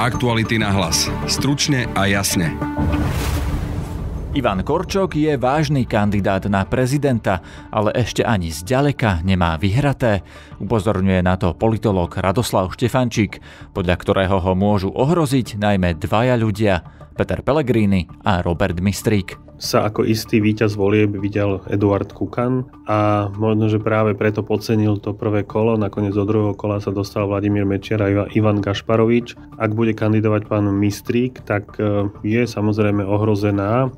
Aktuality na hlas. Stručne a jasne. Ivan Korčok je vážny kandidát na prezidenta, ale ešte ani zďaleka nemá vyhraté. Upozorňuje na to politológ Radoslav Štefančík, podľa ktorého ho môžu ohroziť najmä dvaja ľudia, Peter Pellegrini a Robert Mistrík sa ako istý víťaz volieb videl Eduard Kukan a možno, že práve preto podcenil to prvé kolo. Nakoniec do druhého kola sa dostal Vladimír Mečiar a Ivan Gašparovič. Ak bude kandidovať pán Mistrík, tak e, je samozrejme ohrozená e,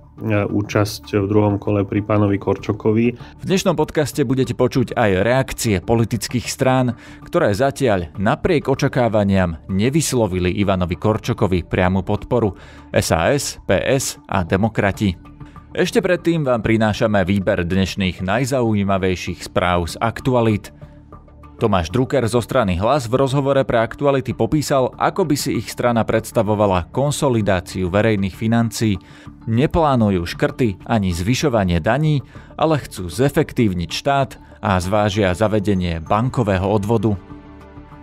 účasť v druhom kole pri pánovi Korčokovi. V dnešnom podcaste budete počuť aj reakcie politických strán, ktoré zatiaľ napriek očakávaniam nevyslovili Ivanovi Korčokovi priamu podporu SAS, PS a demokrati. Ešte predtým vám prinášame výber dnešných najzaujímavejších správ z aktualit. Tomáš Drucker zo strany Hlas v rozhovore pre aktuality popísal, ako by si ich strana predstavovala konsolidáciu verejných financií. Neplánujú škrty ani zvyšovanie daní, ale chcú zefektívniť štát a zvážia zavedenie bankového odvodu.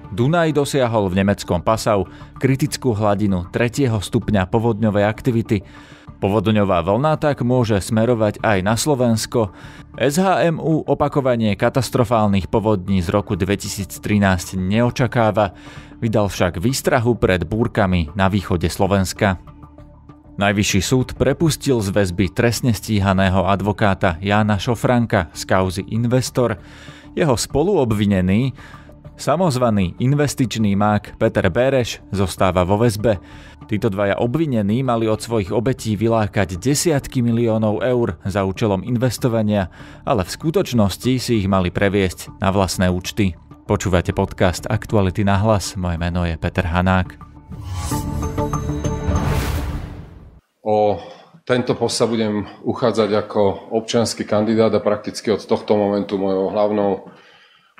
Dunaj dosiahol v nemeckom Pasau kritickú hladinu 3. stupňa povodňovej aktivity. Povodňová vlna tak môže smerovať aj na Slovensko. SHMU opakovanie katastrofálnych povodní z roku 2013 neočakáva, vydal však výstrahu pred búrkami na východe Slovenska. Najvyšší súd prepustil z väzby trestne stíhaného advokáta Jána Šofranka z kauzy Investor. Jeho spoluobvinený, Samozvaný investičný mák Peter Bereš zostáva vo väzbe. Títo dvaja obvinení mali od svojich obetí vylákať desiatky miliónov eur za účelom investovania, ale v skutočnosti si ich mali previesť na vlastné účty. Počúvate podcast Aktuality na hlas, moje meno je Peter Hanák. O tento post sa budem uchádzať ako občianský kandidát a prakticky od tohto momentu mojou hlavnou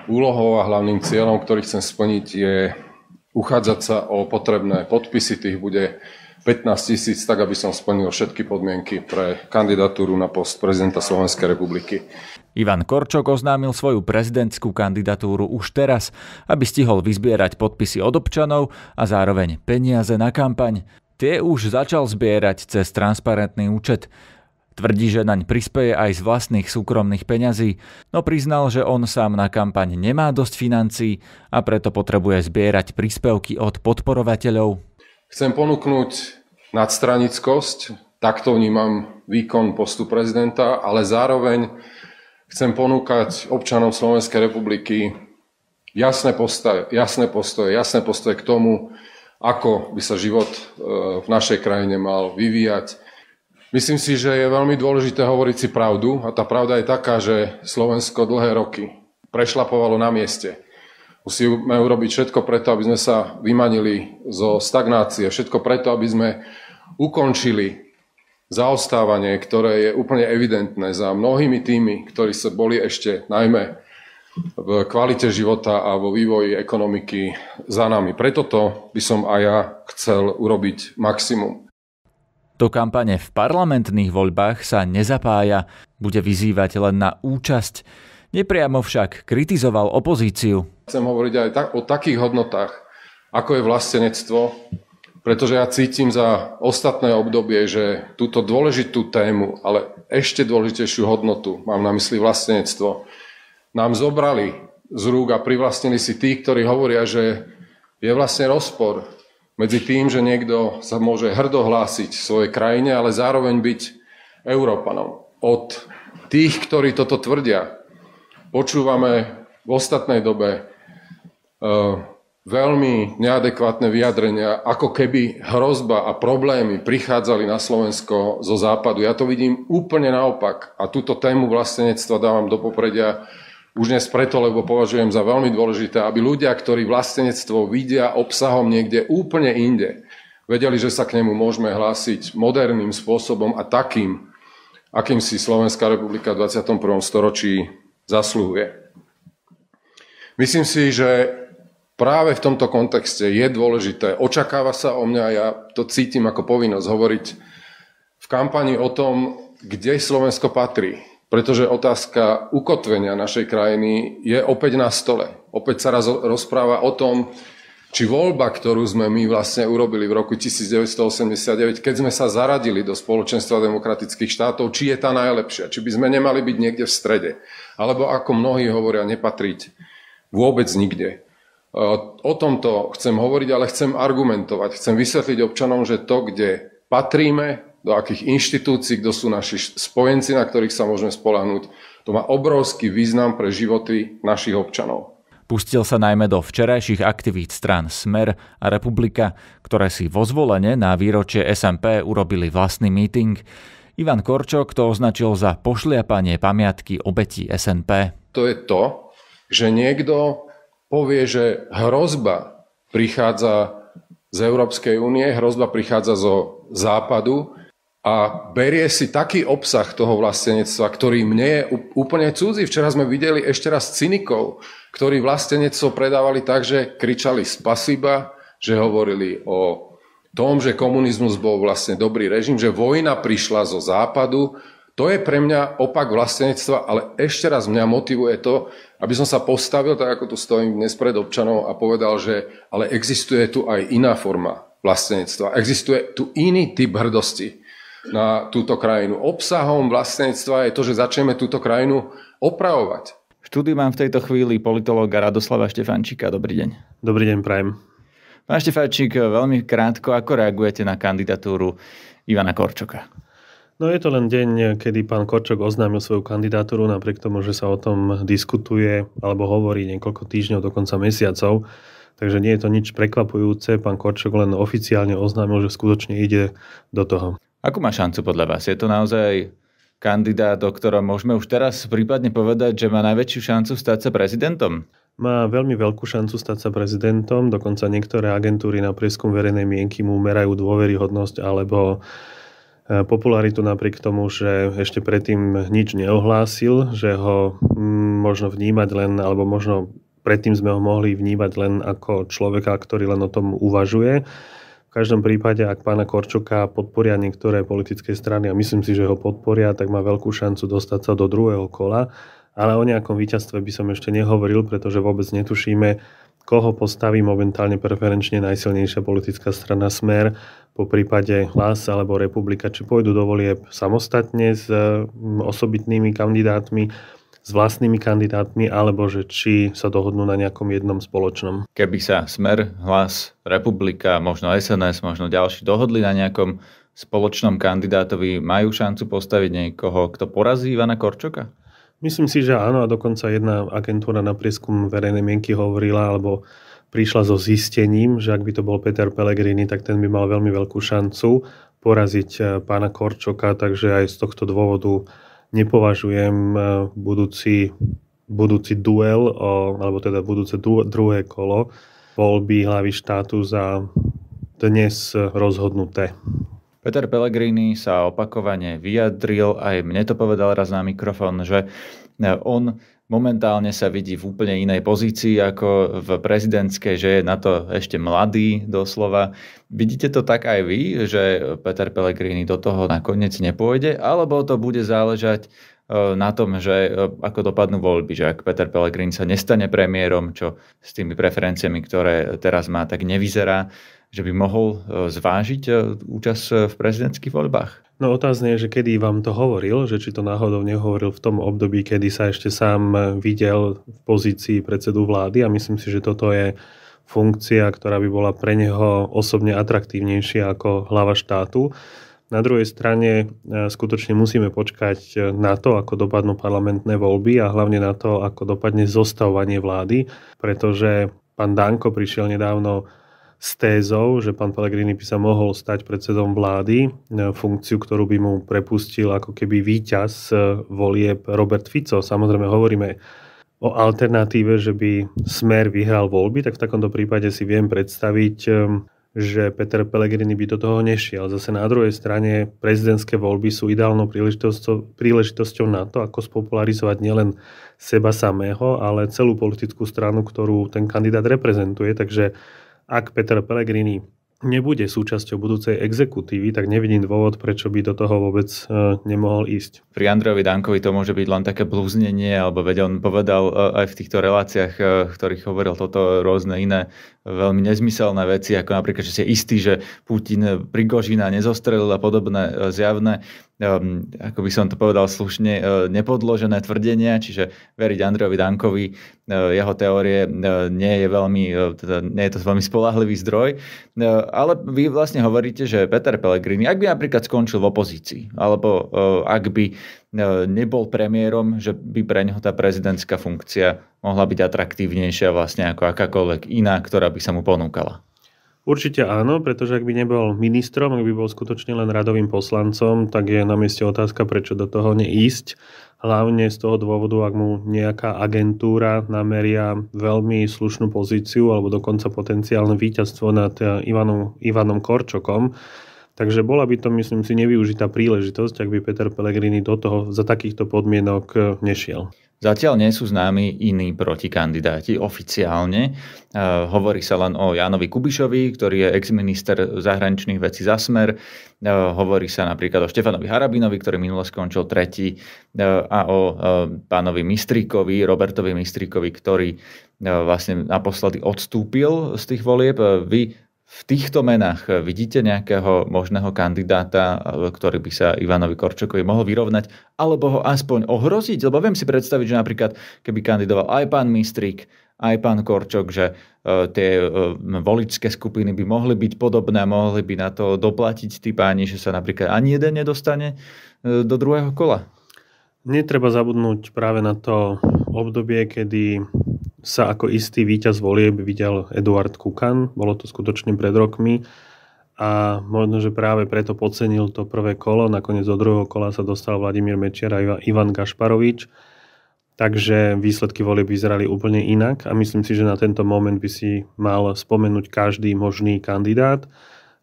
úlohou a hlavným cieľom, ktorý chcem splniť, je uchádzať sa o potrebné podpisy. Tých bude 15 tisíc, tak aby som splnil všetky podmienky pre kandidatúru na post prezidenta Slovenskej republiky. Ivan Korčok oznámil svoju prezidentskú kandidatúru už teraz, aby stihol vyzbierať podpisy od občanov a zároveň peniaze na kampaň. Tie už začal zbierať cez transparentný účet. Tvrdí, že naň prispieje aj z vlastných súkromných peňazí, no priznal, že on sám na kampaň nemá dosť financií a preto potrebuje zbierať príspevky od podporovateľov. Chcem ponúknuť nadstranickosť, takto vnímam výkon postu prezidenta, ale zároveň chcem ponúkať občanom Slovenskej republiky jasné postoje, jasné postoje, jasné postoje k tomu, ako by sa život e, v našej krajine mal vyvíjať, Myslím si, že je veľmi dôležité hovoriť si pravdu a tá pravda je taká, že Slovensko dlhé roky prešlapovalo na mieste. Musíme urobiť všetko preto, aby sme sa vymanili zo stagnácie, všetko preto, aby sme ukončili zaostávanie, ktoré je úplne evidentné za mnohými tými, ktorí sa boli ešte najmä v kvalite života a vo vývoji ekonomiky za nami. Preto to by som aj ja chcel urobiť maximum do kampane v parlamentných voľbách sa nezapája, bude vyzývať len na účasť. Nepriamo však kritizoval opozíciu. Chcem hovoriť aj tak, o takých hodnotách, ako je vlastenectvo, pretože ja cítim za ostatné obdobie, že túto dôležitú tému, ale ešte dôležitejšiu hodnotu, mám na mysli vlastenectvo, nám zobrali z rúk a privlastnili si tí, ktorí hovoria, že je vlastne rozpor medzi tým, že niekto sa môže hrdohlásiť svojej krajine, ale zároveň byť Európanom. Od tých, ktorí toto tvrdia, počúvame v ostatnej dobe uh, veľmi neadekvátne vyjadrenia, ako keby hrozba a problémy prichádzali na Slovensko zo západu. Ja to vidím úplne naopak a túto tému vlastenectva dávam do popredia už dnes preto, lebo považujem za veľmi dôležité, aby ľudia, ktorí vlastenectvo vidia obsahom niekde úplne inde, vedeli, že sa k nemu môžeme hlásiť moderným spôsobom a takým, akým si Slovenská republika v 21. storočí zasluhuje. Myslím si, že práve v tomto kontexte je dôležité, očakáva sa o mňa, ja to cítim ako povinnosť hovoriť v kampani o tom, kde Slovensko patrí pretože otázka ukotvenia našej krajiny je opäť na stole. Opäť sa raz rozpráva o tom, či voľba, ktorú sme my vlastne urobili v roku 1989, keď sme sa zaradili do spoločenstva demokratických štátov, či je tá najlepšia, či by sme nemali byť niekde v strede, alebo ako mnohí hovoria, nepatriť vôbec nikde. E, o tomto chcem hovoriť, ale chcem argumentovať, chcem vysvetliť občanom, že to, kde patríme, do akých inštitúcií, kto sú naši spojenci, na ktorých sa môžeme spolahnúť. To má obrovský význam pre životy našich občanov. Pustil sa najmä do včerajších aktivít strán Smer a Republika, ktoré si vo zvolenie na výročie SMP urobili vlastný meeting. Ivan Korčok to označil za pošliapanie pamiatky obetí SNP. To je to, že niekto povie, že hrozba prichádza z Európskej únie, hrozba prichádza zo západu a berie si taký obsah toho vlastenectva, ktorý mne je úplne cudzí. Včera sme videli ešte raz cynikov, ktorí vlastenectvo predávali tak, že kričali spasiba, že hovorili o tom, že komunizmus bol vlastne dobrý režim, že vojna prišla zo západu. To je pre mňa opak vlastenectva, ale ešte raz mňa motivuje to, aby som sa postavil, tak ako tu stojím dnes pred občanov a povedal, že ale existuje tu aj iná forma vlastenectva. Existuje tu iný typ hrdosti na túto krajinu. Obsahom vlastníctva je to, že začneme túto krajinu opravovať. V štúdiu mám v tejto chvíli politológa Radoslava Štefančíka. Dobrý deň. Dobrý deň, Prajem. Pán Štefančík, veľmi krátko, ako reagujete na kandidatúru Ivana Korčoka? No je to len deň, kedy pán Korčok oznámil svoju kandidatúru, napriek tomu, že sa o tom diskutuje alebo hovorí niekoľko týždňov, dokonca mesiacov. Takže nie je to nič prekvapujúce. Pán Korčok len oficiálne oznámil, že skutočne ide do toho. Ako má šancu podľa vás? Je to naozaj kandidát, o ktorom môžeme už teraz prípadne povedať, že má najväčšiu šancu stať sa prezidentom? Má veľmi veľkú šancu stať sa prezidentom, dokonca niektoré agentúry na prieskum verejnej mienky mu merajú dôveryhodnosť alebo e, popularitu napriek tomu, že ešte predtým nič neohlásil, že ho mm, možno vnímať len, alebo možno predtým sme ho mohli vnímať len ako človeka, ktorý len o tom uvažuje. V každom prípade, ak pána Korčoka podporia niektoré politické strany a myslím si, že ho podporia, tak má veľkú šancu dostať sa do druhého kola. Ale o nejakom víťazstve by som ešte nehovoril, pretože vôbec netušíme, koho postaví momentálne preferenčne najsilnejšia politická strana Smer, po prípade Hlas alebo Republika, či pôjdu do volieb samostatne s mm, osobitnými kandidátmi, s vlastnými kandidátmi, alebo že či sa dohodnú na nejakom jednom spoločnom. Keby sa Smer, Hlas, Republika, možno SNS, možno ďalší dohodli na nejakom spoločnom kandidátovi, majú šancu postaviť niekoho, kto porazí Ivana Korčoka? Myslím si, že áno a dokonca jedna agentúra na prieskum verejnej mienky hovorila alebo prišla so zistením, že ak by to bol Peter Pellegrini, tak ten by mal veľmi veľkú šancu poraziť eh, pána Korčoka, takže aj z tohto dôvodu nepovažujem eh, budúci, budúci duel, alebo teda budúce druhé kolo voľby hlavy štátu za dnes rozhodnuté. Peter Pellegrini sa opakovane vyjadril, aj mne to povedal raz na mikrofón, že eh, on momentálne sa vidí v úplne inej pozícii ako v prezidentskej, že je na to ešte mladý doslova. Vidíte to tak aj vy, že Peter Pellegrini do toho nakoniec nepôjde, alebo to bude záležať e, na tom, že e, ako dopadnú voľby, že ak Peter Pellegrini sa nestane premiérom, čo s tými preferenciami, ktoré teraz má, tak nevyzerá, že by mohol e, zvážiť účasť v prezidentských voľbách? No otázne je, že kedy vám to hovoril, že či to náhodou nehovoril v tom období, kedy sa ešte sám e, videl v pozícii predsedu vlády a myslím si, že toto je funkcia, ktorá by bola pre neho osobne atraktívnejšia ako hlava štátu. Na druhej strane e, skutočne musíme počkať e, na to, ako dopadnú parlamentné voľby a hlavne na to, ako dopadne zostavovanie vlády, pretože pán Danko prišiel nedávno s tézou, že pán Pellegrini by sa mohol stať predsedom vlády, e, funkciu, ktorú by mu prepustil ako keby víťaz e, volieb Robert Fico. Samozrejme hovoríme o alternatíve, že by Smer vyhral voľby, tak v takomto prípade si viem predstaviť, e, že Peter Pellegrini by do toho nešiel. Zase na druhej strane prezidentské voľby sú ideálnou príležitosťou, príležitosťou na to, ako spopularizovať nielen seba samého, ale celú politickú stranu, ktorú ten kandidát reprezentuje. Takže ak Peter Pellegrini nebude súčasťou budúcej exekutívy, tak nevidím dôvod, prečo by do toho vôbec uh, nemohol ísť. Pri Andrejovi Dankovi to môže byť len také blúznenie, alebo veď on povedal e, aj v týchto reláciách, e, v ktorých hovoril toto rôzne iné veľmi nezmyselné veci, ako napríklad, že si istý, že Putin Prigožina nezostrelil a podobné zjavné um, ako by som to povedal slušne, uh, nepodložené tvrdenia, čiže veriť Andrejovi Dankovi, uh, jeho teórie uh, nie je veľmi, uh, teda nie je to veľmi spolahlivý zdroj, uh, ale vy vlastne hovoríte, že Peter Pellegrini, ak by napríklad skončil v opozícii, alebo uh, ak by uh, nebol premiérom, že by pre neho tá prezidentská funkcia mohla byť atraktívnejšia vlastne ako akákoľvek iná, ktorá by sa mu ponúkala. Určite áno, pretože ak by nebol ministrom, ak by bol skutočne len radovým poslancom, tak je na mieste otázka, prečo do toho neísť. Hlavne z toho dôvodu, ak mu nejaká agentúra nameria veľmi slušnú pozíciu alebo dokonca potenciálne víťazstvo nad eh, Ivanom, Ivanom Korčokom, Takže bola by to, myslím si, nevyužitá príležitosť, ak by Peter Pellegrini do toho za takýchto podmienok eh, nešiel. Zatiaľ nie sú známi iní protikandidáti oficiálne. E, hovorí sa len o Jánovi Kubišovi, ktorý je exminister zahraničných vecí za smer. E, hovorí sa napríklad o Štefanovi Harabinovi, ktorý minule skončil tretí, e, a o pánovi Mistrikovi, Robertovi Mistrikovi, ktorý vlastne naposledy odstúpil z tých volieb. Vy v týchto menách eh, vidíte nejakého možného kandidáta, eh, ktorý by sa Ivanovi Korčokovi mohol vyrovnať, alebo ho aspoň ohroziť? Lebo viem si predstaviť, že napríklad, keby kandidoval aj pán Mistrík, aj pán Korčok, že eh, tie voličské skupiny by mohli byť podobné, mohli by na to doplatiť tí páni, že sa napríklad ani jeden nedostane do druhého kola. Netreba zabudnúť práve na to obdobie, kedy sa ako istý víťaz volieb videl Eduard Kukan, bolo to skutočne pred rokmi a možno, že práve preto podcenil to prvé kolo, nakoniec do druhého kola sa dostal Vladimír Mečiar a Ivan Gašparovič, takže výsledky volieb vyzerali úplne inak a myslím si, že na tento moment by si mal spomenúť každý možný kandidát.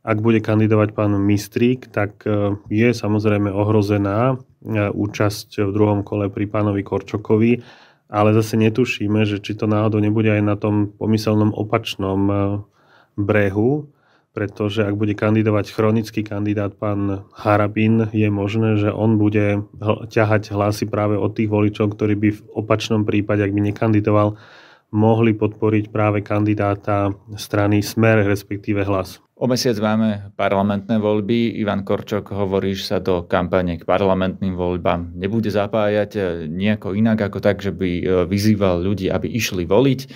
Ak bude kandidovať pán Mistrík, tak e, je samozrejme ohrozená e, účasť v druhom kole pri pánovi Korčokovi, ale zase netušíme, že či to náhodou nebude aj na tom pomyselnom opačnom eh, brehu, pretože ak bude kandidovať chronický kandidát pán Harabin, je možné, že on bude ťahať hlasy práve od tých voličov, ktorí by v opačnom prípade, ak by nekandidoval, mohli podporiť práve kandidáta strany Smer, respektíve Hlas. O mesiac máme parlamentné voľby. Ivan Korčok hovorí, že sa do kampane k parlamentným voľbám nebude zapájať e, nejako inak ako tak, že by e, vyzýval ľudí, aby išli voliť. E,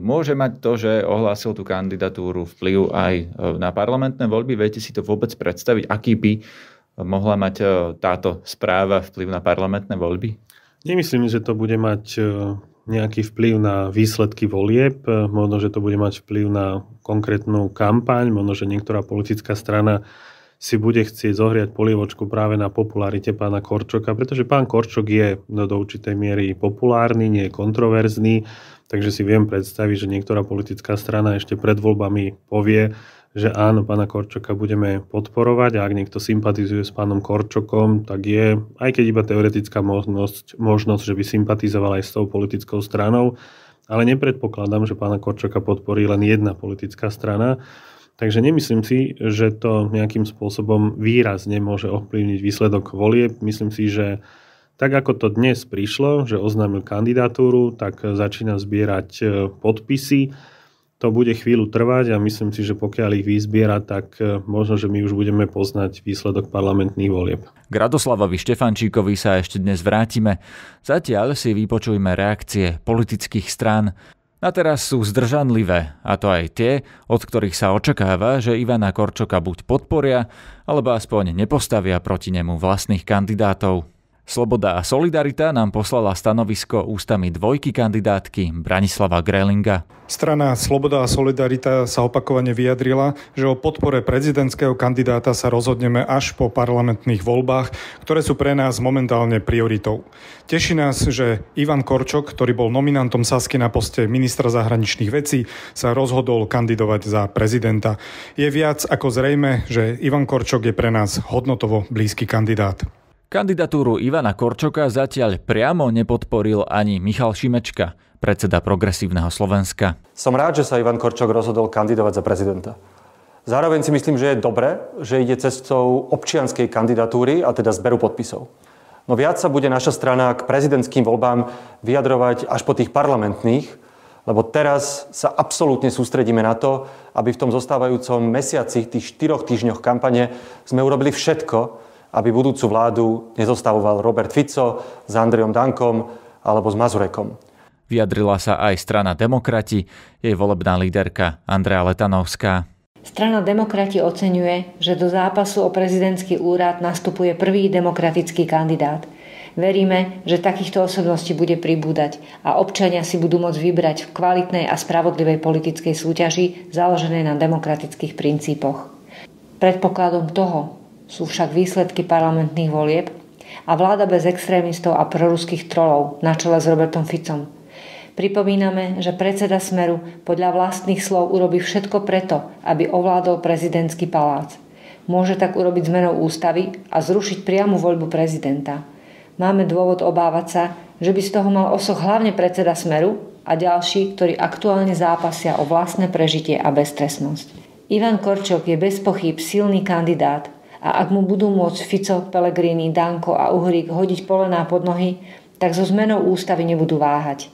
môže mať to, že ohlásil tú kandidatúru vplyv aj na parlamentné voľby. Viete si to vôbec predstaviť, aký by mohla mať táto správa vplyv na parlamentné voľby? Nemyslím, že to bude mať nejaký vplyv na výsledky volieb, možno, že to bude mať vplyv na konkrétnu kampaň, možno, že niektorá politická strana si bude chcieť zohriať polievočku práve na popularite pána Korčoka, pretože pán Korčok je no, do určitej miery populárny, nie je kontroverzný, takže si viem predstaviť, že niektorá politická strana ešte pred voľbami povie, že áno, pána Korčoka budeme podporovať a ak niekto sympatizuje s pánom Korčokom, tak je, aj keď iba teoretická možnosť, možnosť že by sympatizoval aj s tou politickou stranou, ale nepredpokladám, že pána Korčoka podporí len jedna politická strana. Takže nemyslím si, že to nejakým spôsobom výrazne môže ovplyvniť výsledok volieb. Myslím si, že tak ako to dnes prišlo, že oznámil kandidatúru, tak začína zbierať eh, podpisy to bude chvíľu trvať a myslím si, že pokiaľ ich vyzbiera, tak e, možno, že my už budeme poznať výsledok parlamentných volieb. K Radoslavovi Štefančíkovi sa ešte dnes vrátime. Zatiaľ si vypočujme reakcie politických strán. Na teraz sú zdržanlivé, a to aj tie, od ktorých sa očakáva, že Ivana Korčoka buď podporia, alebo aspoň nepostavia proti nemu vlastných kandidátov. Sloboda a Solidarita nám poslala stanovisko ústami dvojky kandidátky Branislava Grelinga. Strana Sloboda a Solidarita sa opakovane vyjadrila, že o podpore prezidentského kandidáta sa rozhodneme až po parlamentných voľbách, ktoré sú pre nás momentálne prioritou. Teší nás, že Ivan Korčok, ktorý bol nominantom Sasky na poste ministra zahraničných vecí, sa rozhodol kandidovať za prezidenta. Je viac ako zrejme, že Ivan Korčok je pre nás hodnotovo blízky kandidát. Kandidatúru Ivana Korčoka zatiaľ priamo nepodporil ani Michal Šimečka, predseda Progresívneho Slovenska. Som rád, že sa Ivan Korčok rozhodol kandidovať za prezidenta. Zároveň si myslím, že je dobré, že ide cestou občianskej kandidatúry a teda zberu podpisov. No viac sa bude naša strana k prezidentským voľbám vyjadrovať až po tých parlamentných, lebo teraz sa absolútne sústredíme na to, aby v tom zostávajúcom mesiaci, tých štyroch týždňoch kampane, sme urobili všetko, aby budúcu vládu nezostavoval Robert Fico s Andriom Dankom alebo s Mazurekom. Vyjadrila sa aj strana Demokrati, jej volebná líderka Andrea Letanovská. Strana Demokrati oceňuje, že do zápasu o prezidentský úrad nastupuje prvý demokratický kandidát. Veríme, že takýchto osobností bude pribúdať a občania si budú môcť vybrať v kvalitnej a spravodlivej politickej súťaži založenej na demokratických princípoch. Predpokladom toho, sú však výsledky parlamentných volieb a vláda bez extrémistov a proruských trolov na čele s Robertom Ficom. Pripomíname, že predseda Smeru podľa vlastných slov urobí všetko preto, aby ovládol prezidentský palác. Môže tak urobiť zmenou ústavy a zrušiť priamu voľbu prezidenta. Máme dôvod obávať sa, že by z toho mal osoch hlavne predseda Smeru a ďalší, ktorí aktuálne zápasia o vlastné prežitie a beztresnosť. Ivan Korčok je bez pochyb silný kandidát, a ak mu budú môcť Fico, Pelegrini, Danko a Uhrík hodiť polená pod nohy, tak so zmenou ústavy nebudú váhať.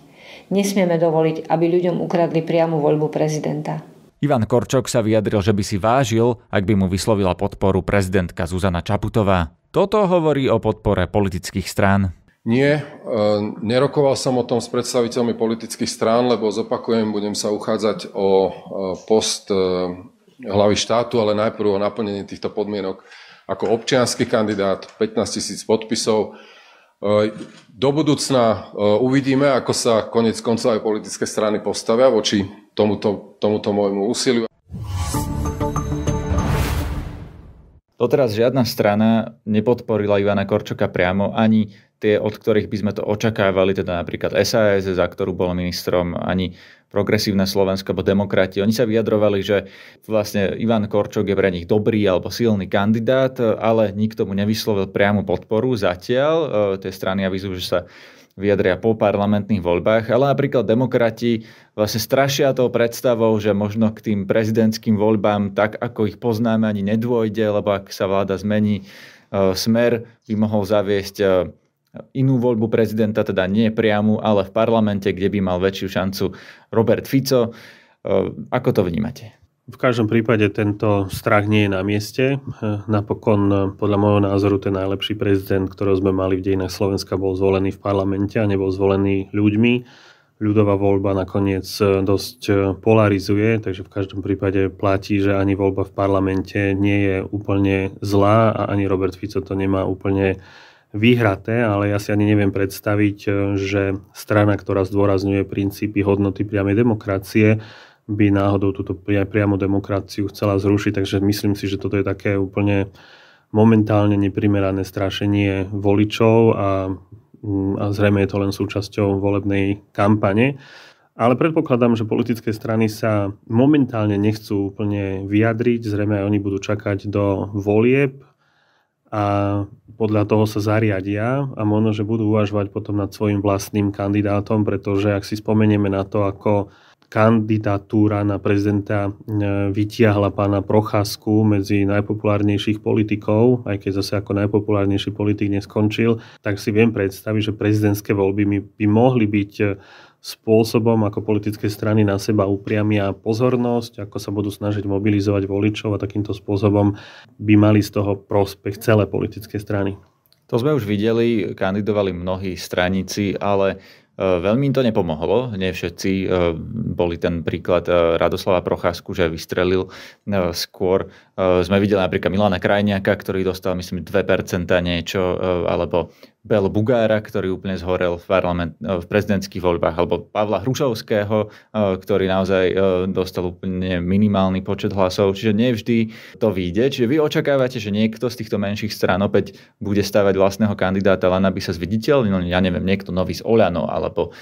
Nesmieme dovoliť, aby ľuďom ukradli priamu voľbu prezidenta. Ivan Korčok sa vyjadril, že by si vážil, ak by mu vyslovila podporu prezidentka Zuzana Čaputová. Toto hovorí o podpore politických strán. Nie, e, nerokoval som o tom s predstaviteľmi politických strán, lebo zopakujem, budem sa uchádzať o e, post e, hlavy štátu, ale najprv o naplnení týchto podmienok ako občianský kandidát, 15 tisíc podpisov. Do budúcna e, uvidíme, ako sa konec koncov aj politické strany postavia voči tomuto, tomuto môjmu úsiliu. Doteraz žiadna strana nepodporila Ivana Korčoka priamo, ani tie, od ktorých by sme to očakávali, teda napríklad SAS, za ktorú bol ministrom, ani progresívne Slovensko alebo demokrati. Oni sa vyjadrovali, že vlastne Ivan Korčok je pre nich dobrý alebo silný kandidát, ale nikto mu nevyslovil priamu podporu zatiaľ. E, tie strany avizujú, že sa vyjadria po parlamentných voľbách, ale napríklad demokrati vlastne strašia tou predstavou, že možno k tým prezidentským voľbám tak, ako ich poznáme, ani nedôjde, lebo ak sa vláda zmení, e, smer by mohol zaviesť e, inú voľbu prezidenta, teda nie priamu, ale v parlamente, kde by mal väčšiu šancu Robert Fico. E, ako to vnímate? V každom prípade tento strach nie je na mieste. E, napokon, e, podľa môjho názoru, ten najlepší prezident, ktorého sme mali v dejinách Slovenska, bol zvolený v parlamente a nebol zvolený ľuďmi. Ľudová voľba nakoniec dosť polarizuje, takže v každom prípade platí, že ani voľba v parlamente nie je úplne zlá a ani Robert Fico to nemá úplne vyhraté, ale ja si ani neviem predstaviť, e, že strana, ktorá zdôrazňuje princípy hodnoty priamej demokracie, by náhodou túto priamu demokraciu chcela zrušiť. Takže myslím si, že toto je také úplne momentálne neprimerané strašenie voličov a, mm, a zrejme je to len súčasťou volebnej kampane. Ale predpokladám, že politické strany sa momentálne nechcú úplne vyjadriť, zrejme aj oni budú čakať do volieb a podľa toho sa zariadia a možno, že budú uvažovať potom nad svojim vlastným kandidátom, pretože ak si spomenieme na to, ako kandidatúra na prezidenta e, vytiahla pána Procházku medzi najpopulárnejších politikov, aj keď zase ako najpopulárnejší politik neskončil, tak si viem predstaviť, že prezidentské voľby by mohli byť e, spôsobom ako politické strany na seba upriamia pozornosť, ako sa budú snažiť mobilizovať voličov a takýmto spôsobom by mali z toho prospech celé politické strany. To sme už videli, kandidovali mnohí stranici, ale e, Veľmi im to nepomohlo. Nie všetci e, boli ten príklad e, Radoslava Procházku, že vystrelil skôr. Sme videli napríklad Milana Krajniaka, ktorý dostal myslím 2% niečo, alebo Bel Bugára, ktorý úplne zhorel v, parlament, e, v prezidentských voľbách, alebo Pavla Hrušovského, e, ktorý naozaj e, dostal úplne minimálny počet hlasov. Čiže nevždy to vyjde. Čiže vy očakávate, že niekto z týchto menších strán opäť bude stavať vlastného kandidáta len aby sa zviditeľnil, ja neviem, niekto nový z Oľano alebo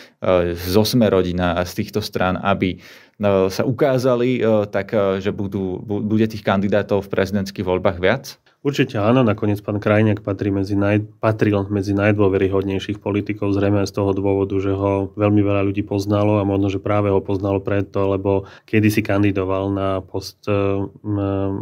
zo Smerodina a z týchto strán, aby sa ukázali, tak že budú, bude tých kandidátov v prezidentských voľbách viac? Určite áno, nakoniec pán Krajniak patrí medzi naj, patril medzi najdôveryhodnejších politikov, zrejme aj z toho dôvodu, že ho veľmi veľa ľudí poznalo a možno, že práve ho poznalo preto, lebo kedy si kandidoval na post eh, eh,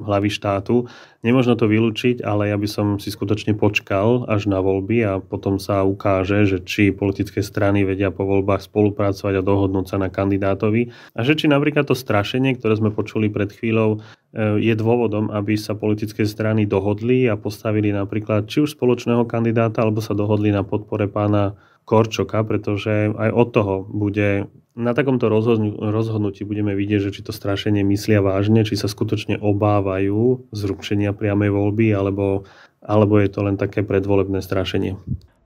hlavy štátu, Nemožno to vylúčiť, ale ja by som si skutočne počkal až na voľby a potom sa ukáže, že či politické strany vedia po voľbách spolupracovať a dohodnúť sa na kandidátovi a že či napríklad to strašenie, ktoré sme počuli pred chvíľou, eh, je dôvodom, aby sa politické strany dohodli a postavili napríklad či už spoločného kandidáta, alebo sa dohodli na podpore pána Korčoka, pretože aj od toho bude na takomto rozhodnutí budeme vidieť, že či to strašenie myslia vážne, či sa skutočne obávajú zrušenia priamej voľby, alebo, alebo je to len také predvolebné strašenie.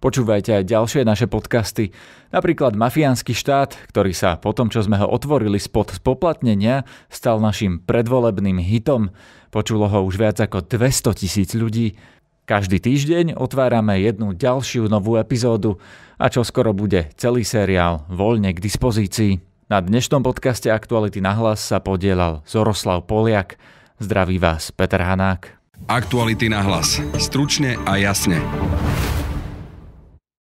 Počúvajte aj ďalšie naše podcasty, napríklad Mafiánsky štát, ktorý sa po tom, čo sme ho otvorili spod spoplatnenia, stal našim predvolebným hitom. Počulo ho už viac ako 200 tisíc ľudí každý týždeň otvárame jednu ďalšiu novú epizódu a čo skoro bude celý seriál voľne k dispozícii. Na dnešnom podcaste Aktuality na hlas sa podielal Zoroslav Poliak. Zdraví vás Peter Hanák. Aktuality na hlas. Stručne a jasne.